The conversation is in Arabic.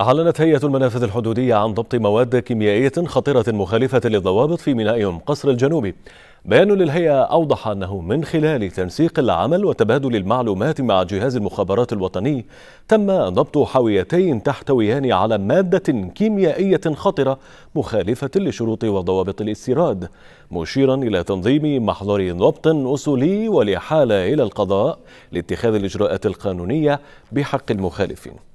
أعلنت هيئة المنافذ الحدودية عن ضبط مواد كيميائية خطرة مخالفة للضوابط في ميناء أم قصر الجنوبي. بيان للهيئة أوضح أنه من خلال تنسيق العمل وتبادل المعلومات مع جهاز المخابرات الوطني تم ضبط حاويتين تحتويان على مادة كيميائية خطرة مخالفة لشروط وضوابط الاستيراد مشيرا إلى تنظيم محضر ضبط أصولي والإحالة إلى القضاء لاتخاذ الإجراءات القانونية بحق المخالفين